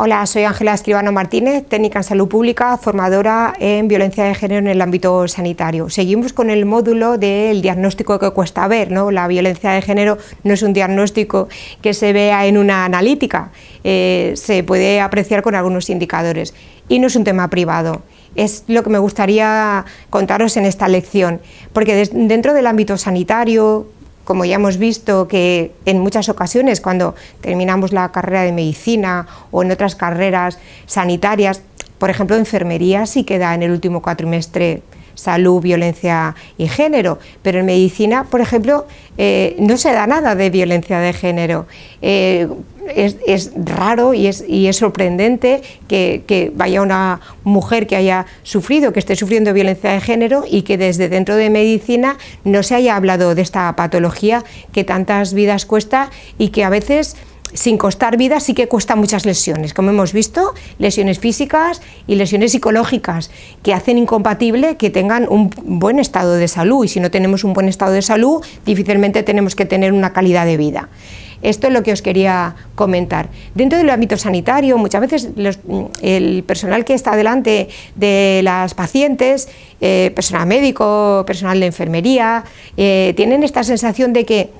Hola, soy Ángela Escribano Martínez, técnica en salud pública, formadora en violencia de género en el ámbito sanitario. Seguimos con el módulo del diagnóstico que cuesta ver. ¿no? La violencia de género no es un diagnóstico que se vea en una analítica, eh, se puede apreciar con algunos indicadores y no es un tema privado es lo que me gustaría contaros en esta lección, porque dentro del ámbito sanitario, como ya hemos visto que en muchas ocasiones cuando terminamos la carrera de medicina o en otras carreras sanitarias, por ejemplo, enfermería sí queda en el último cuatrimestre salud, violencia y género, pero en medicina, por ejemplo, eh, no se da nada de violencia de género. Eh, es, raro y es, sorprendente que, vaya una mujer que haya sufrido, que esté sufriendo violencia de género y que desde dentro de medicina no se haya hablado de esta patología que tantas vidas cuesta y que a veces sin costar vida, sí que cuesta muchas lesiones, como hemos visto, lesiones físicas y lesiones psicológicas, que hacen incompatible que tengan un buen estado de salud. Y si no tenemos un buen estado de salud, difícilmente tenemos que tener una calidad de vida. Esto es lo que os quería comentar. Dentro del ámbito sanitario, muchas veces el personal que está delante de las pacientes, eh, personal médico, personal de enfermería, eh, tienen esta sensación de que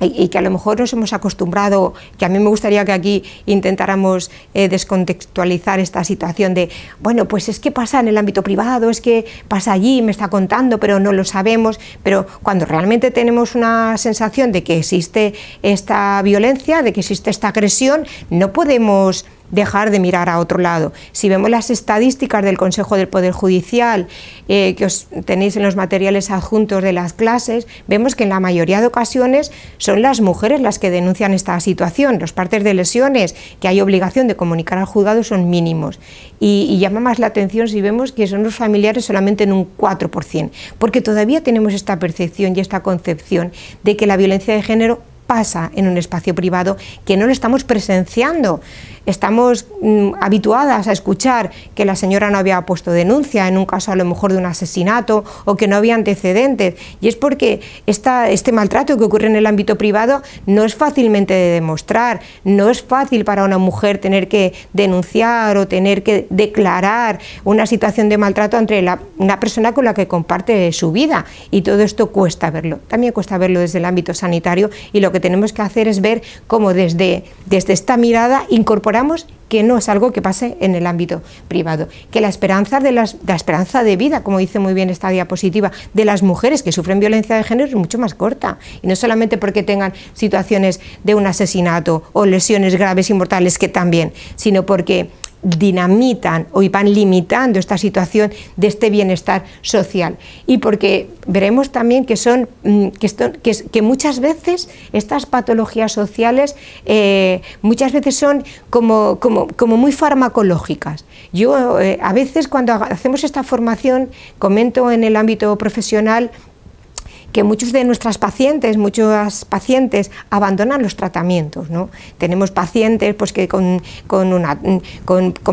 y que a lo mejor nos hemos acostumbrado, que a mí me gustaría que aquí intentáramos eh, descontextualizar esta situación de, bueno, pues es que pasa en el ámbito privado, es que pasa allí, me está contando, pero no lo sabemos, pero cuando realmente tenemos una sensación de que existe esta violencia, de que existe esta agresión, no podemos dejar de mirar a otro lado. Si vemos las estadísticas del Consejo del Poder Judicial, eh, que os tenéis en los materiales adjuntos de las clases, vemos que en la mayoría de ocasiones son las mujeres las que denuncian esta situación. Los partes de lesiones que hay obligación de comunicar al juzgado son mínimos. Y, y llama más la atención si vemos que son los familiares solamente en un 4%, porque todavía tenemos esta percepción y esta concepción de que la violencia de género pasa en un espacio privado que no lo estamos presenciando. Estamos mm, habituadas a escuchar que la señora no había puesto denuncia en un caso a lo mejor de un asesinato o que no había antecedentes. Y es porque este maltrato que ocurre en el ámbito privado no es fácilmente de demostrar, no es fácil para una mujer tener que denunciar o tener que declarar una situación de maltrato entre una persona con la que comparte su vida. Y todo esto cuesta verlo. También cuesta verlo desde el ámbito sanitario y lo que tenemos que hacer es ver cómo desde, desde esta mirada incorporamos que no es algo que pase en el ámbito privado, que la esperanza de la esperanza de vida, como dice muy bien esta diapositiva, de las mujeres que sufren violencia de género es mucho más corta y no solamente porque tengan situaciones de un asesinato o lesiones graves y mortales que también, sino porque dinamitan o van limitando esta situación de este bienestar social. Y porque veremos también que, son, mm, que, que, que muchas veces estas patologías sociales eh, muchas veces son como, como, muy farmacológicas. Yo eh, a veces cuando hacemos esta formación comento en el ámbito profesional que muchos de nuestras pacientes, muchas pacientes abandonan los tratamientos, ¿no? Tenemos pacientes pues que con,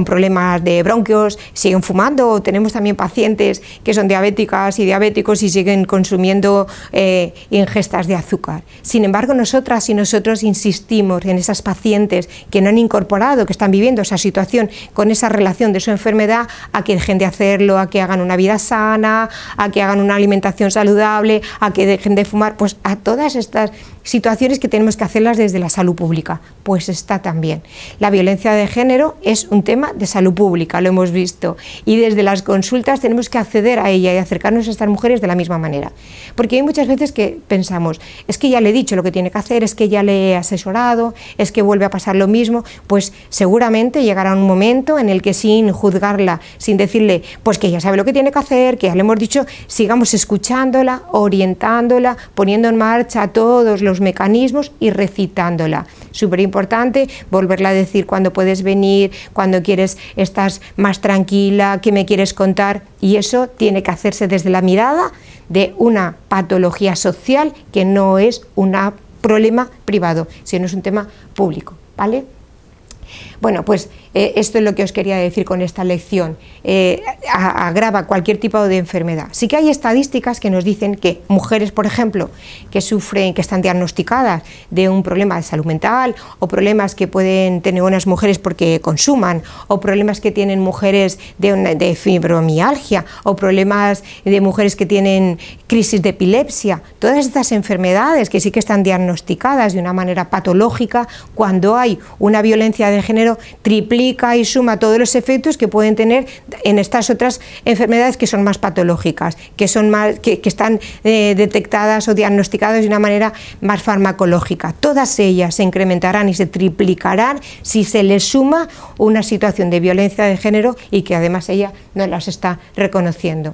problemas de bronquios siguen fumando, tenemos también pacientes que son diabéticas y diabéticos y siguen consumiendo eh, ingestas de azúcar. Sin embargo, nosotras y nosotros insistimos en esas pacientes que no han incorporado, que están viviendo esa situación con esa relación de su enfermedad, a que dejen de hacerlo, a que hagan una vida sana, a que hagan una alimentación saludable, a que dejen de fumar, pues a todas estas situaciones que tenemos que hacerlas desde la salud pública, pues está también. La violencia de género es un tema de salud pública, lo hemos visto, y desde las consultas tenemos que acceder a ella y acercarnos a estas mujeres de la misma manera. Porque hay muchas veces que pensamos, es que ya le he dicho lo que tiene que hacer, es que ya le he asesorado, es que vuelve a pasar lo mismo, pues seguramente llegará un momento en el que sin juzgarla, sin decirle, pues que ya sabe lo que tiene que hacer, que ya le hemos dicho, sigamos escuchándola, orientándola, poniendo en marcha todos los mecanismos y recitándola. Súper importante volverla a decir cuando puedes venir, cuando quieres, estás más tranquila, qué me quieres contar. Y eso tiene que hacerse desde la mirada de una patología social que no es un problema privado, sino es un tema público. ¿Vale? Bueno, pues eh, esto es lo que os quería decir con esta lección. Eh, agrava cualquier tipo de enfermedad. Sí que hay estadísticas que nos dicen que mujeres, por ejemplo, que sufren, que están diagnosticadas de un problema de salud mental o problemas que pueden tener unas mujeres porque consuman o problemas que tienen mujeres de fibromialgia o problemas de mujeres que tienen crisis de epilepsia, todas estas enfermedades que sí que están diagnosticadas de una manera patológica, cuando hay una violencia de género triplica y suma todos los efectos que pueden tener en estas otras enfermedades que son más patológicas, que, son que, están eh, detectadas o diagnosticadas de una manera más farmacológica. Todas ellas se incrementarán y se triplicarán si se les suma una situación de violencia de género y que además ella no las está reconociendo.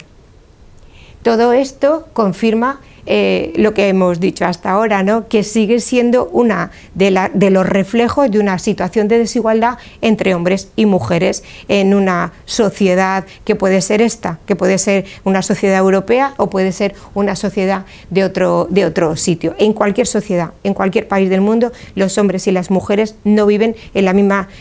Todo esto confirma eh, lo que hemos dicho hasta ahora, ¿no? que sigue siendo una de, los reflejos de una situación de desigualdad entre hombres y mujeres en una sociedad que puede ser esta, que puede ser una sociedad europea o puede ser una sociedad de otro, de otro sitio. En cualquier sociedad, en cualquier país del mundo, los hombres y las mujeres no viven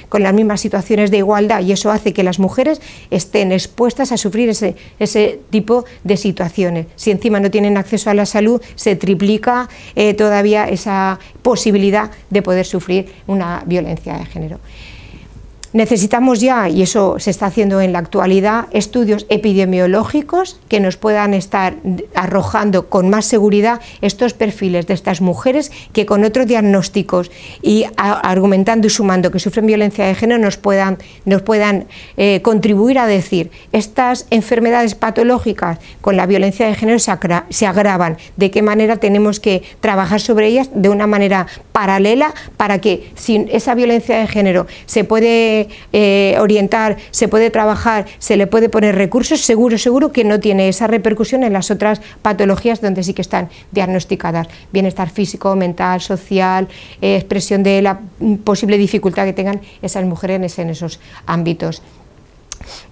con las mismas situaciones de igualdad y eso hace que las mujeres estén expuestas a sufrir ese, ese tipo de situaciones. Si encima no tienen acceso a las se triplica eh, todavía esa posibilidad de poder sufrir una violencia de género. Necesitamos ya, y eso se está haciendo en la actualidad, estudios epidemiológicos que nos puedan estar arrojando con más seguridad estos perfiles de estas mujeres que con otros diagnósticos y argumentando y sumando que sufren violencia de género nos puedan, nos puedan eh, contribuir a decir estas enfermedades patológicas con la violencia de género se, agravan, de qué manera tenemos que trabajar sobre ellas de una manera paralela para que si esa violencia de género se puede eh, orientar, se puede trabajar, se le puede poner recursos, seguro, seguro que no tiene esa repercusión en las otras patologías donde sí que están diagnosticadas. Bienestar físico, mental, social, eh, expresión de la posible dificultad que tengan esas mujeres en esos ámbitos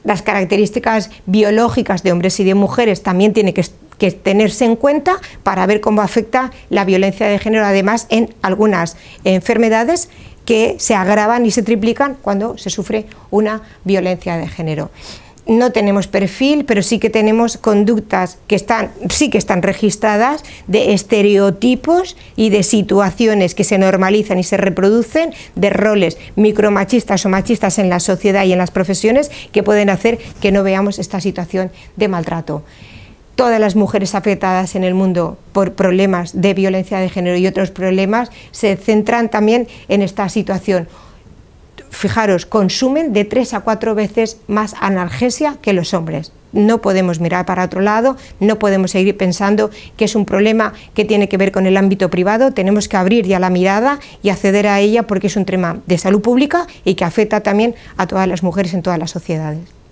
las características biológicas de hombres y de mujeres también tiene que, tenerse en cuenta para ver cómo afecta la violencia de género, además en algunas enfermedades que se agravan y se triplican cuando se sufre una violencia de género. No tenemos perfil, pero sí que tenemos conductas que están, sí que están registradas de estereotipos y de situaciones que se normalizan y se reproducen de roles micromachistas o machistas en la sociedad y en las profesiones que pueden hacer que no veamos esta situación de maltrato todas las mujeres afectadas en el mundo por problemas de violencia de género y otros problemas se centran también en esta situación. Fijaros, consumen de tres a cuatro veces más analgesia que los hombres. No podemos mirar para otro lado, no podemos seguir pensando que es un problema que tiene que ver con el ámbito privado, tenemos que abrir ya la mirada y acceder a ella porque es un tema de salud pública y que afecta también a todas las mujeres en todas las sociedades.